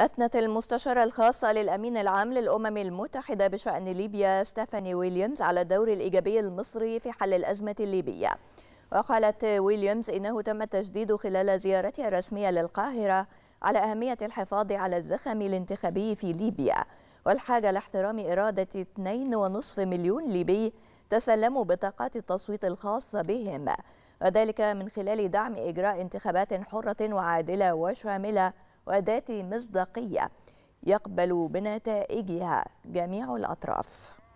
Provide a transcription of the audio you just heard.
أثنت المستشارة الخاصة للأمين العام للأمم المتحدة بشأن ليبيا ستيفاني ويليامز على الدور الإيجابي المصري في حل الأزمة الليبية وقالت ويليامز إنه تم التجديد خلال زيارتها الرسمية للقاهرة على أهمية الحفاظ على الزخم الانتخابي في ليبيا والحاجة لاحترام إرادة 2.5 مليون ليبي تسلموا بطاقات التصويت الخاصة بهم وذلك من خلال دعم إجراء انتخابات حرة وعادلة وشاملة وأداة مصداقية يقبل بنتائجها جميع الأطراف